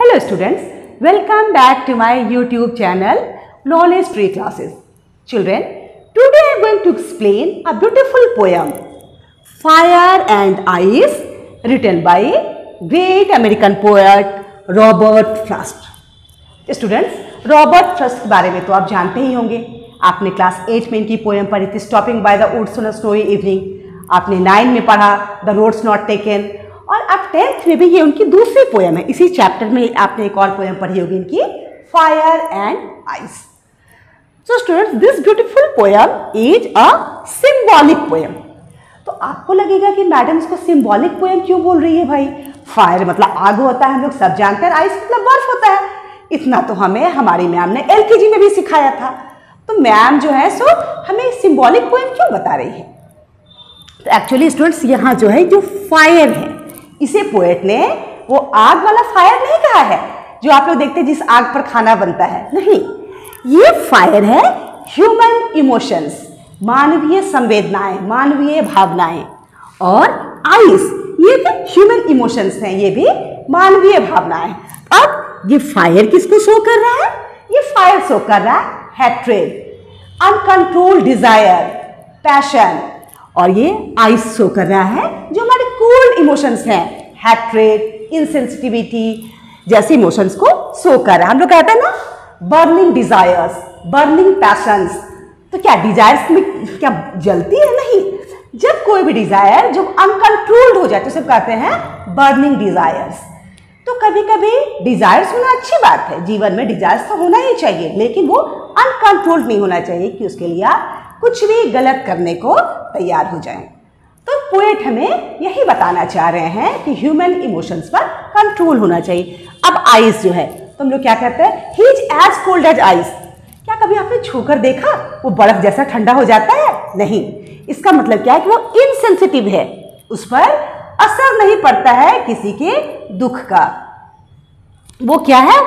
hello students welcome back to my YouTube channel Knowledge Pre Classes children today I going to explain a beautiful poem fire and ice written by great American poet Robert Frost students Robert Frost के बारे में तो आप जानते ही होंगे आपने class eight में इनकी पोएम पढ़ी थी stopping by the woods snowy evening आपने नाइन में पढ़ा the roads not taken tenth में भी ये उनकी दूसरी पोयम है इसी चैप्टर में आपने एक और पोयम पढ़ी होगी इनकी fire and ice so students this beautiful poem is a symbolic poem तो आपको लगेगा कि मैडम इसको सिम्बॉलिक पोयम क्यों बोल रही है भाई फायर मतलब आग होता है हम लोग सब जानते हैं आइस मतलब बर्फ होता है इतना तो हमें हमारी मैम ने एलकेजी में भी सिखाया था तो मैम जो है सो हमें सिम्बॉलिक पोयम क्यों बता रही है तो एक्चुअली स्टूडेंट्स यहाँ जो है जो फायर है इसे पोएट ने वो आग वाला फायर नहीं कहा है जो आप लोग देखते हैं जिस आग पर खाना बनता है नहीं ये फायर है ह्यूमन इमोशंस मानवीय संवेदनाएं मानवीय भावनाएं और आइस ये तो ह्यूमन इमोशंस हैं ये भी मानवीय भावनाएं अब ये फायर किसको शो कर रहा है ये फायर शो कर रहा है हैट्रेड अनकंट्रोल डिजायर पैशन और ये आइस शो कर रहा है जो नेगेटिव इमोशंस हैं हैट्रेड इनसेंसिटिविटी जैसे इमोशंस को शो कर रहा है हम लोग कहते हैं ना बर्निंग डिजायर्स बर्निंग पैशंस तो क्या डिजायर्स में क्या जलती है नहीं जब कोई भी डिजायर जब अनकंट्रोल्ड हो जाए तो सब कहते हैं बर्निंग डिजायर्स तो कभी कभी डिजायर्स होना अच्छी बात है जीवन में डिजायर्स तो होना ही चाहिए लेकिन वो अनकंट्रोल्ड नहीं होना चाहिए कि उसके लिए आप कुछ भी गलत करने को तैयार हो जाएं तो पोएट हमें यही बताना चाह रहे हैं कि ह्यूमन इमोशंस पर कंट्रोल होना चाहिए अब आइस जो है तो हम लोग क्या कहते हैं he is as cold as ice क्या कभी आपने छूकर देखा वो बर्फ जैसा ठंडा हो जाता है नहीं इसका मतलब क्या है कि वो इनसेंसिटिव है उस पर असर नहीं पड़ता है किसी के दुख का वो क्या है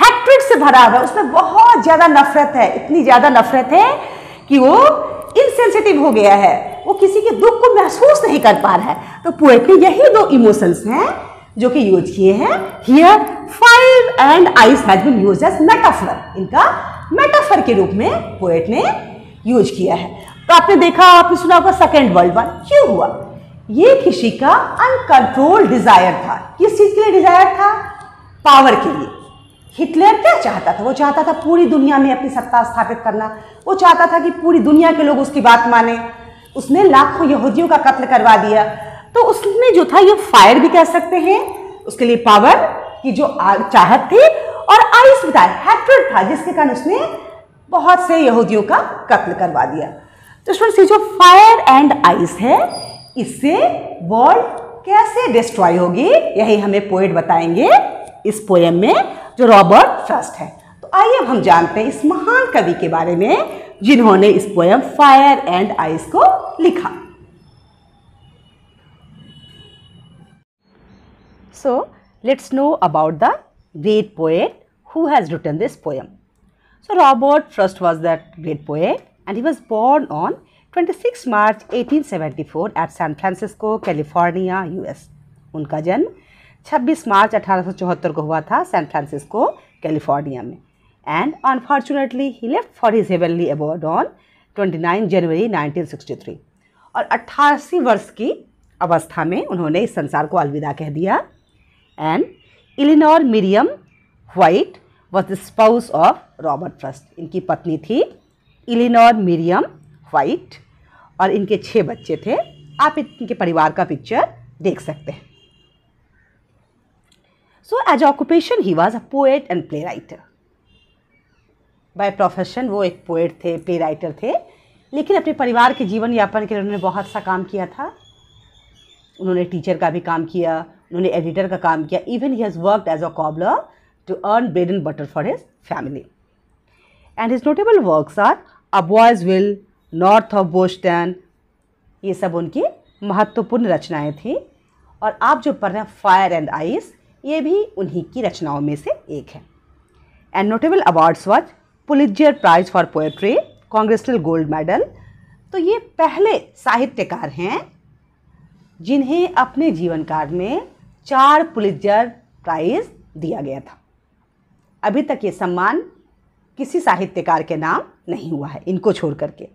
हैट्रिक से भरा हुआ है उसमें बहुत ज़्यादा नफरत है इतनी ज़्यादा नफरत है कि वो इनसेंसिटिव हो गया है वो किसी के दुख को महसूस नहीं कर पा रहा है तो पोएट्री यही दो इमोशंस हैं जो कि यूज किए हैं here fire and ice has been use as metaphor इनका मेटाफर के रूप में पोएट ने यूज किया है तो आपने देखा आपने सुना होगा सेकेंड वर्ल्ड वॉर क्यों हुआ ये किसी का अनकंट्रोल डिजायर था किस चीज़ के लिए डिजायर था पावर के लिए हिटलर क्या चाहता था वो चाहता था पूरी दुनिया में अपनी सत्ता स्थापित करना वो चाहता था कि पूरी दुनिया के लोग उसकी बात माने उसने लाखों यहूदियों का कत्ल करवा दिया तो उसमें जो था ये फायर भी कह सकते हैं उसके लिए पावर की जो चाहत थी और आइस बताया था हैट्रेड था जिसके कारण उसने बहुत से यहूदियों का कत्ल करवा दिया तो स्टूडेंट्स ये जो फायर एंड आइस है इससे वर्ल्ड कैसे डिस्ट्रॉय होगी यही हमें पोएट बताएंगे इस पोएम में जो रॉबर्ट फर्स्ट है आइए अब हम जानते हैं इस महान कवि के बारे में जिन्होंने इस पोयम फायर एंड आइस को लिखा so let's know about the great poet who has written this poem so Robert Frost was that great poet and he was born on 26 March 1874 at San Francisco California US उनका जन्म 26 मार्च अठारह को हुआ था San Francisco California में and unfortunately he left for his heavenly abode on 29 January 1963 और 88 वर्ष की अवस्था में उन्होंने इस संसार को अलविदा कह दिया and Elinor Miriam White was the spouse of Robert Frost इनकी पत्नी थी इलिनोर मिरियम वाइट और इनके छः बच्चे थे आप इनके परिवार का पिक्चर देख सकते हैं so as occupation he was a poet and play writer by profession वो एक पोइट थे प्ले राइटर थे लेकिन अपने परिवार के जीवन यापन के लिए उन्होंने बहुत सा काम किया था उन्होंने टीचर का भी काम किया उन्होंने एडिटर का काम किया even he has worked as a cobbler to earn bread and butter for his family and his notable work are a boy's will north of Boston ये सब उनकी महत्वपूर्ण रचनाएं थीं और आप जो पढ़ रहे हैं फायर एंड आइस ये भी उन्हीं की रचनाओं में से एक है and notable awards was Pulitzer Prize for poetry Congressional Gold Medal तो ये पहले साहित्यकार हैं जिन्हें अपने जीवन काल में चार पुलिजर प्राइज़ दिया गया था अभी तक ये सम्मान किसी साहित्यकार के नाम नहीं हुआ है इनको छोड़ करके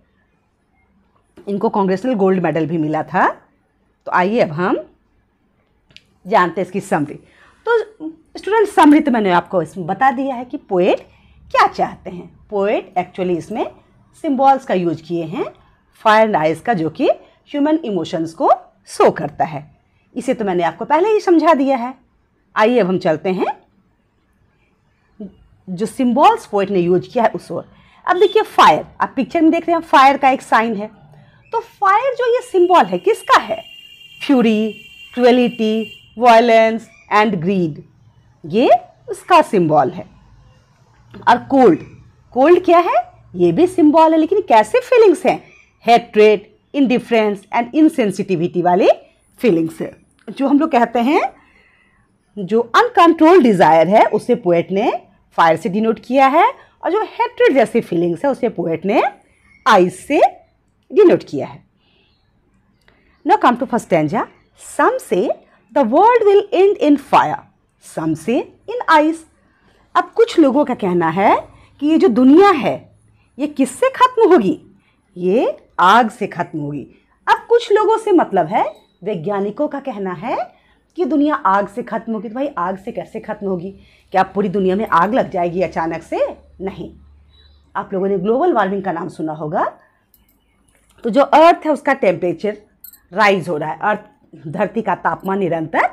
इनको कांग्रेसनल गोल्ड मेडल भी मिला था तो आइए अब हम जानते हैं इसकी समरी तो स्टूडेंट समरी तो मैंने आपको इसमें बता दिया है कि पोएट क्या चाहते हैं पोएट एक्चुअली इसमें सिम्बॉल्स का यूज किए हैं फायर एंड आइस का जो कि ह्यूमन इमोशंस को शो करता है इसे तो मैंने आपको पहले ही समझा दिया है आइए अब हम चलते हैं जो सिम्बॉल्स पोएट ने यूज किया है उस ओर अब देखिए फायर आप पिक्चर में देख रहे हैं फायर का एक साइन है तो फायर जो ये सिम्बॉल है किसका है fury quality violence and greed ये उसका सिम्बॉल है और कोल्ड कोल्ड क्या है ये भी सिंबल है लेकिन कैसे फीलिंग्स हैं हेट्रेड इनडिफरेंस एंड इनसेंसिटिविटी वाली फीलिंग्स है जो हम लोग कहते हैं जो अनकंट्रोल डिज़ायर है उसे पोएट ने फायर से डिनोट किया है और जो हेट्रेड जैसी फीलिंग्स है उसे पोएट ने आइस से डिनोट किया है न come to first stanza some say the world will end in fire some say in ice अब कुछ लोगों का कहना है कि ये जो दुनिया है ये किससे खत्म होगी ये आग से खत्म होगी अब कुछ लोगों से मतलब है वैज्ञानिकों का कहना है कि दुनिया आग से खत्म होगी तो भाई आग से कैसे खत्म होगी क्या पूरी दुनिया में आग लग जाएगी अचानक से नहीं आप लोगों ने ग्लोबल वार्मिंग का नाम सुना होगा तो जो अर्थ है उसका टेम्परेचर राइज हो रहा है अर्थ धरती का तापमान निरंतर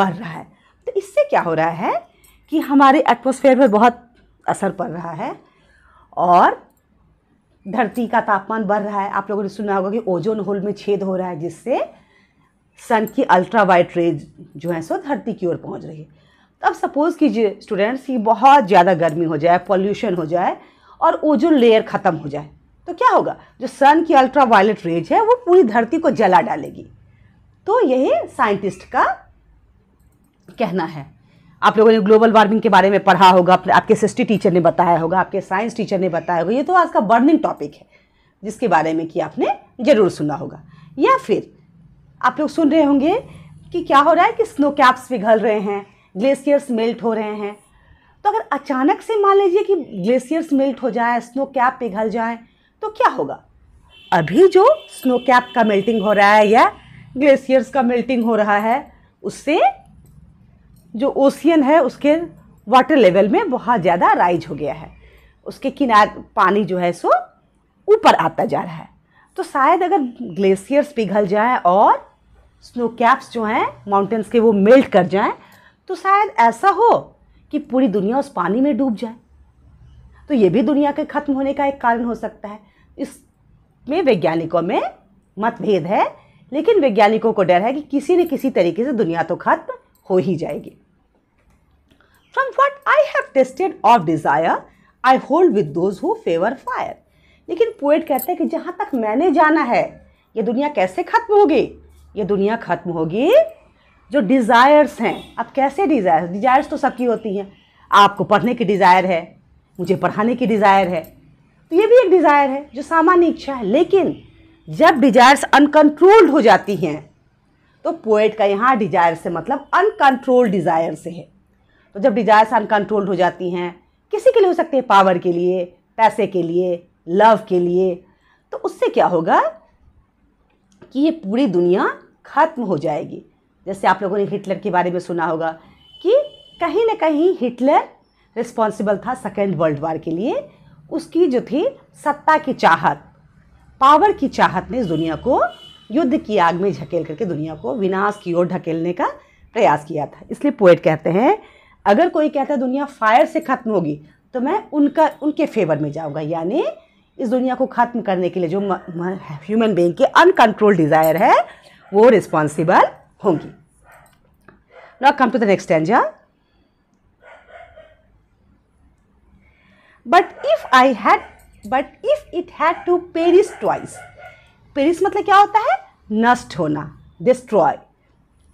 बढ़ रहा है तो इससे क्या हो रहा है कि हमारे एटमॉस्फेयर पर बहुत असर पड़ रहा है और धरती का तापमान बढ़ रहा है आप लोगों ने सुना होगा कि ओजोन होल में छेद हो रहा है जिससे सन की अल्ट्रा वाइट रेज जो है सो धरती की ओर पहुंच रही है अब सपोज़ कीजिए स्टूडेंट्स की बहुत ज़्यादा गर्मी हो जाए पॉल्यूशन हो जाए और ओजोन लेयर ख़त्म हो जाए तो क्या होगा जो सन की अल्ट्रा वायलट रेज है वो पूरी धरती को जला डालेगी तो यही साइंटिस्ट का कहना है आप लोगों ने ग्लोबल वार्मिंग के बारे में पढ़ा होगा आपके सिस्टी टीचर ने बताया होगा आपके साइंस टीचर ने बताया होगा ये तो आज का बर्निंग टॉपिक है जिसके बारे में कि आपने ज़रूर सुना होगा या फिर आप लोग सुन रहे होंगे कि क्या हो रहा है कि स्नो कैप्स पिघल रहे हैं ग्लेशियर्स मेल्ट हो रहे हैं तो अगर अचानक से मान लीजिए कि ग्लेशियर्स मेल्ट हो जाए स्नो कैप पिघल जाए तो क्या होगा अभी जो स्नो कैप का मेल्टिंग हो रहा है या ग्लेशियर्स का मेल्टिंग हो रहा है उससे जो ओशियन है उसके वाटर लेवल में बहुत ज़्यादा राइज हो गया है उसके किनारे पानी जो है सो ऊपर आता जा रहा है तो शायद अगर ग्लेशियर्स पिघल जाएं और स्नो कैप्स जो हैं माउंटेंस के वो मेल्ट कर जाएं तो शायद ऐसा हो कि पूरी दुनिया उस पानी में डूब जाए तो ये भी दुनिया के ख़त्म होने का एक कारण हो सकता है इसमें वैज्ञानिकों में मतभेद है लेकिन वैज्ञानिकों को डर है कि किसी न किसी तरीके से दुनिया तो खत्म हो ही जाएगी from what I have tasted of desire I hold with those who favour fire लेकिन पोएट कहते हैं कि जहाँ तक मैंने जाना है ये दुनिया कैसे ख़त्म होगी ये दुनिया ख़त्म होगी जो डिज़ायर्स हैं अब कैसे डिज़ायर्स डिज़ायर्स तो सबकी होती हैं आपको पढ़ने की डिज़ायर है मुझे पढ़ाने की डिज़ायर है तो ये भी एक डिज़ायर है जो सामान्य इच्छा है लेकिन जब डिज़ायर्स अनकंट्रोल्ड हो जाती हैं तो पोएट का यहाँ डिज़ायर से मतलब अनकंट्रोल्ड डिज़ायर से है तो जब डिजायर्स अनकंट्रोल्ड हो जाती हैं किसी के लिए हो सकती है पावर के लिए पैसे के लिए लव के लिए तो उससे क्या होगा कि ये पूरी दुनिया ख़त्म हो जाएगी जैसे आप लोगों ने हिटलर के बारे में सुना होगा कि कहीं ना कहीं हिटलर रिस्पॉन्सिबल था सेकेंड वर्ल्ड वार के लिए उसकी जो थी सत्ता की चाहत पावर की चाहत ने दुनिया को युद्ध की आग में झकेल करके दुनिया को विनाश की ओर ढकेलने का प्रयास किया था इसलिए पोएट कहते हैं अगर कोई कहता है दुनिया फायर से ख़त्म होगी तो मैं उनका उनके फेवर में जाऊँगा यानी इस दुनिया को ख़त्म करने के लिए जो ह्यूमन बींग के अनकंट्रोल डिज़ायर है वो रिस्पॉन्सिबल होंगी not come to the next stanza but if I had but if it had to perish twice perish मतलब क्या होता है नष्ट होना, डिस्ट्रॉय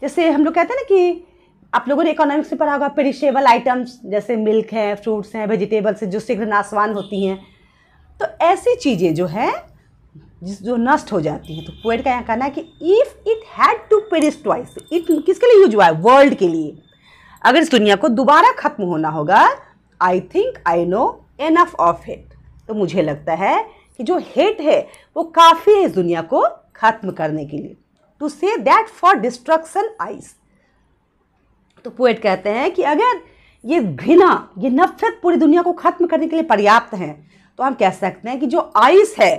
जैसे हम लोग कहते हैं ना कि आप लोगों ने इकोनॉमिक्स में पढ़ा होगा पेरिशेबल आइटम्स जैसे मिल्क है फ्रूट्स हैं वेजिटेबल्स हैं जो शीघ्र नाशवान होती हैं तो ऐसी चीज़ें जो हैं जिस जो नष्ट हो जाती हैं तो पोइट का यहाँ कहना है कि if it had to perish twice it किसके लिए यूज हुआ है वर्ल्ड के लिए अगर इस दुनिया को दोबारा ख़त्म होना होगा I think I know enough of hate तो मुझे लगता है कि जो हेट है वो काफ़ी है इस दुनिया को ख़त्म करने के लिए to say that for destruction ice तो पोएट कहते हैं कि अगर ये घृणा ये नफरत पूरी दुनिया को ख़त्म करने के लिए पर्याप्त हैं तो हम कह सकते हैं कि जो आइस है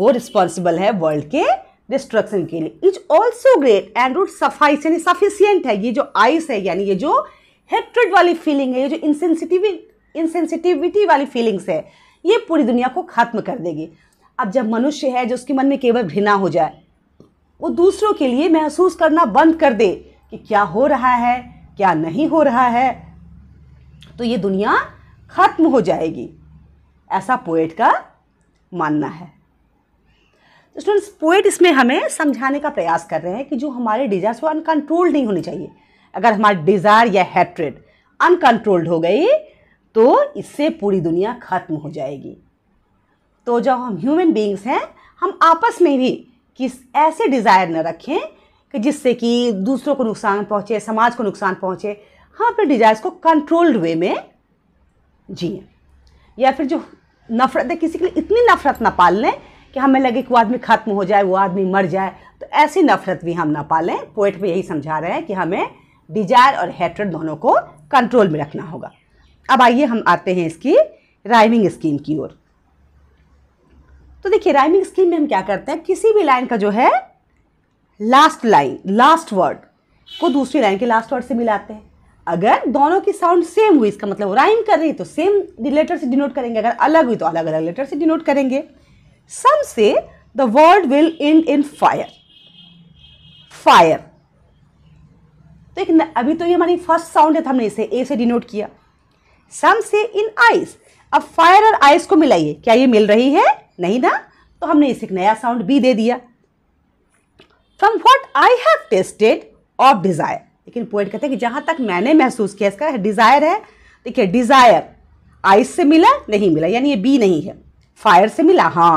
वो रिस्पॉन्सिबल है वर्ल्ड के डिस्ट्रक्शन के लिए is also great and would suffice यानी सफिशियंट है ये जो आइस है यानी ये जो हेट्रेड वाली फीलिंग है ये जो इंसेंसिटिवी इनसेंसिटिविटी वाली फीलिंग्स है ये पूरी दुनिया को ख़त्म कर देगी अब जब मनुष्य है जो उसके मन में केवल घृणा हो जाए वो दूसरों के लिए महसूस करना बंद कर दे कि क्या हो रहा है क्या नहीं हो रहा है तो ये दुनिया खत्म हो जाएगी ऐसा पोएट का मानना है स्टूडेंट्स तो पोएट इसमें हमें समझाने का प्रयास कर रहे हैं कि जो हमारे डिजायर्स वो अनकंट्रोल्ड नहीं होने चाहिए अगर हमारे डिज़ायर या हैट्रेड अनकंट्रोल्ड हो गई तो इससे पूरी दुनिया खत्म हो जाएगी तो जब हम ह्यूमन बींग्स हैं हम आपस में भी किस ऐसे डिज़ायर न रखें कि जिससे कि दूसरों को नुकसान पहुँचे समाज को नुकसान पहुँचे हम हाँ, अपने डिजायर्स को कंट्रोल्ड वे में जिए या फिर जो नफरत है किसी के लिए इतनी नफरत ना पाल लें कि हमें लगे कि वो आदमी ख़त्म हो जाए वो आदमी मर जाए तो ऐसी नफरत भी हम ना पालें पोइट भी यही समझा रहे हैं कि हमें डिजायर और हेट्रेड दोनों को कंट्रोल में रखना होगा अब आइए हम आते हैं इसकी राइमिंग स्कीम की ओर तो देखिए राइमिंग स्कीम में हम क्या करते हैं किसी भी लाइन का जो है लास्ट लाइन लास्ट वर्ड को दूसरी लाइन के लास्ट वर्ड से मिलाते हैं अगर दोनों की साउंड सेम हुई इसका मतलब राइम कर रही तो सेम लेटर से डिनोट करेंगे अगर अलग हुई तो अलग अलग लेटर से डिनोट करेंगे some say the world will end in fire fire तो एक अभी तो ये हमारी फर्स्ट साउंड है तो हमने इसे ए से डिनोट किया सम से इन आइस अब फायर और आइस को मिलाइए क्या ये मिल रही है नहीं ना तो हमने इसे एक नया साउंड बी दे दिया from what I have tasted of desire लेकिन पोइट कहते हैं कि जहाँ तक मैंने महसूस किया इसका डिज़ायर है देखिए डिज़ायर आइस से मिला नहीं मिला यानी ये बी नहीं है फायर से मिला हाँ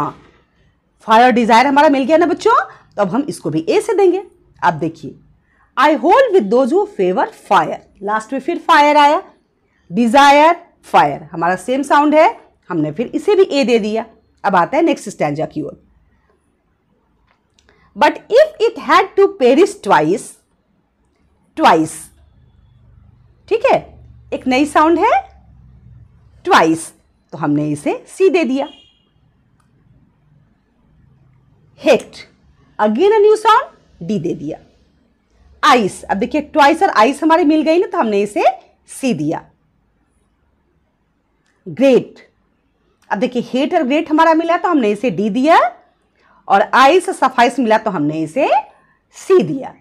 फायर और डिज़ायर हमारा मिल गया ना बच्चों तो अब हम इसको भी ए से देंगे आप देखिए I hold with those who favour fire last में फिर फायर आया डिज़ायर फायर हमारा सेम साउंड है हमने फिर इसे भी ए दे दिया अब आता है नेक्स्ट स्टैंडा की ओर but if it had to perish twice twice ठीक है एक नई साउंड है ट्वाइस तो हमने इसे सी दे दिया hate again a new sound D दे दिया आइस अब देखिए ट्वाइस और आइस हमारी मिल गई ना तो हमने इसे सी दिया ग्रेट अब देखिए हेट और ग्रेट हमारा मिला तो हमने इसे डी दिया और आई से सफाइस मिला तो हमने इसे सी दिया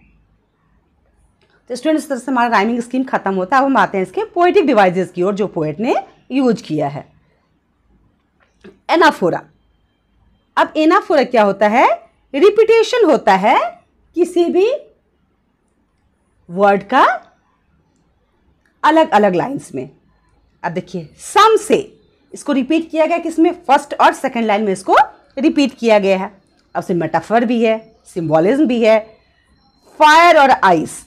तो स्टूडेंट्स इस तरह से हमारा राइमिंग स्कीम खत्म होता है अब हम आते हैं इसके पोएटिक डिवाइजेस की ओर जो पोएट ने यूज किया है एनाफोरा अब एनाफोरा क्या होता है रिपीटेशन होता है किसी भी वर्ड का अलग अलग लाइंस में अब देखिए सम से इसको रिपीट किया गया किसमें फर्स्ट और सेकंड लाइन में इसको रिपीट किया गया है उसमें मेटाफर भी है सिम्बॉलिज्म भी है फायर और आइस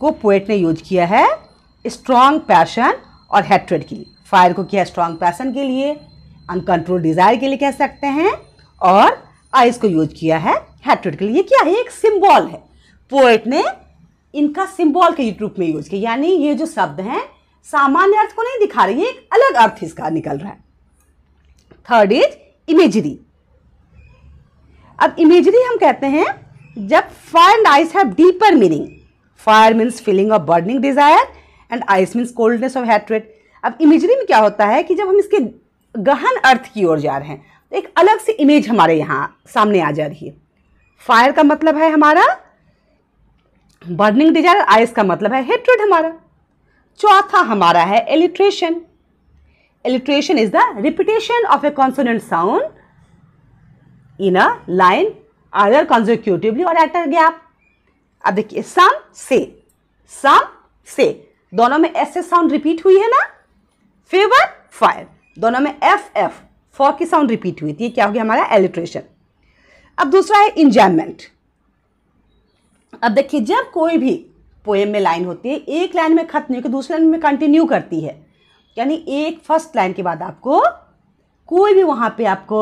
को पोएट ने यूज किया है स्ट्रॉन्ग पैशन और हेट्रेड के लिए फायर को किया स्ट्रॉन्ग पैशन के लिए अनकंट्रोल डिज़ायर के लिए कह सकते हैं और आइस को यूज किया है हेट्रेड के लिए क्या है एक सिम्बॉल है पोएट ने इनका सिम्बॉल के रूप में यूज किया यानी ये जो शब्द हैं सामान्य अर्थ को नहीं दिखा रही है एक अलग अर्थ इसका निकल रहा है थर्ड इज इमेजरी अब इमेजरी हम कहते हैं जब fire and ice have deeper meaning fire means feeling of burning desire and ice means coldness of hatred अब इमेजरी में क्या होता है कि जब हम इसके गहन अर्थ की ओर जा रहे हैं तो एक अलग सी इमेज हमारे यहाँ सामने आ जा रही है फायर का मतलब है हमारा बर्निंग डिजायर आइस का मतलब है हेट्रेड हमारा चौथा हमारा है alliteration alliteration is the repetition of a consonant sound in a line other consecutively और at गैप अब देखिए सम से सम से दोनों में एस एस साउंड रिपीट हुई है ना फेवर फायर दोनों में एफ एफ फॉर की साउंड रिपीट हुई थी क्या हो गया हमारा एलिट्रेशन अब दूसरा है इंजॉयमेंट अब देखिए जब कोई भी पोएम में लाइन होती है एक लाइन में खत्म होकर दूसरी लाइन में कंटिन्यू करती है यानी एक फर्स्ट लाइन के बाद आपको कोई भी वहाँ पे आपको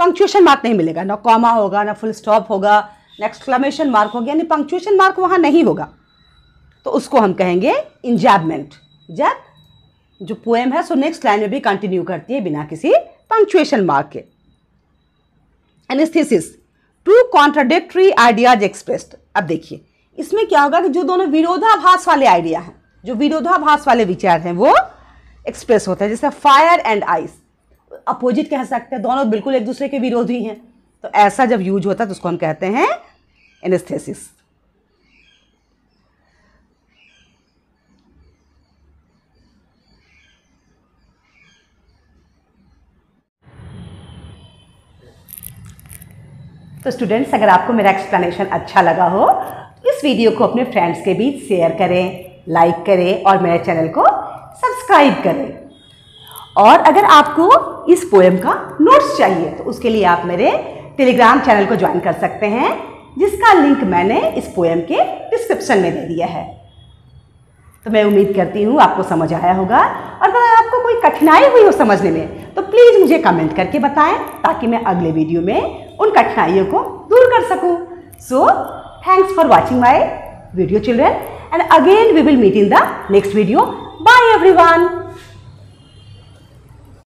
पंक्चुएशन मार्क नहीं मिलेगा ना कॉमा होगा ना फुल स्टॉप होगा ना एक्सक्लामेशन मार्क होगा यानी पंक्चुएशन मार्क वहाँ नहीं होगा तो उसको हम कहेंगे इंजैबमेंट जब जो पोएम है सो नेक्स्ट लाइन में भी कंटिन्यू करती है बिना किसी पंक्चुएशन मार्क के antithesis two contradictory ideas expressed अब देखिए इसमें क्या होगा कि जो दोनों विरोधाभास वाले आइडिया हैं जो विरोधाभास वाले विचार हैं वो एक्सप्रेस होते हैं जैसे फायर एंड आइस अपोजिट कह सकते हैं दोनों बिल्कुल एक दूसरे के विरोधी हैं तो ऐसा जब यूज होता है तो उसको हम कहते हैं एनेस्थेसिस तो स्टूडेंट्स अगर आपको मेरा एक्सप्लेनेशन अच्छा लगा हो तो इस वीडियो को अपने फ्रेंड्स के बीच शेयर करें लाइक करें और मेरे चैनल को सब्सक्राइब करें और अगर आपको इस पोएम का नोट्स चाहिए तो उसके लिए आप मेरे टेलीग्राम चैनल को ज्वाइन कर सकते हैं जिसका लिंक मैंने इस पोएम के डिस्क्रिप्शन में दे दिया है तो मैं उम्मीद करती हूँ आपको समझ आया होगा और अगर आपको कोई कठिनाई हुई हो समझने में तो प्लीज़ मुझे कमेंट करके बताएं ताकि मैं अगले वीडियो में उन कठिनाइयों को दूर कर सकूँ so thanks for watching my video children and again we will meet in the next video bye every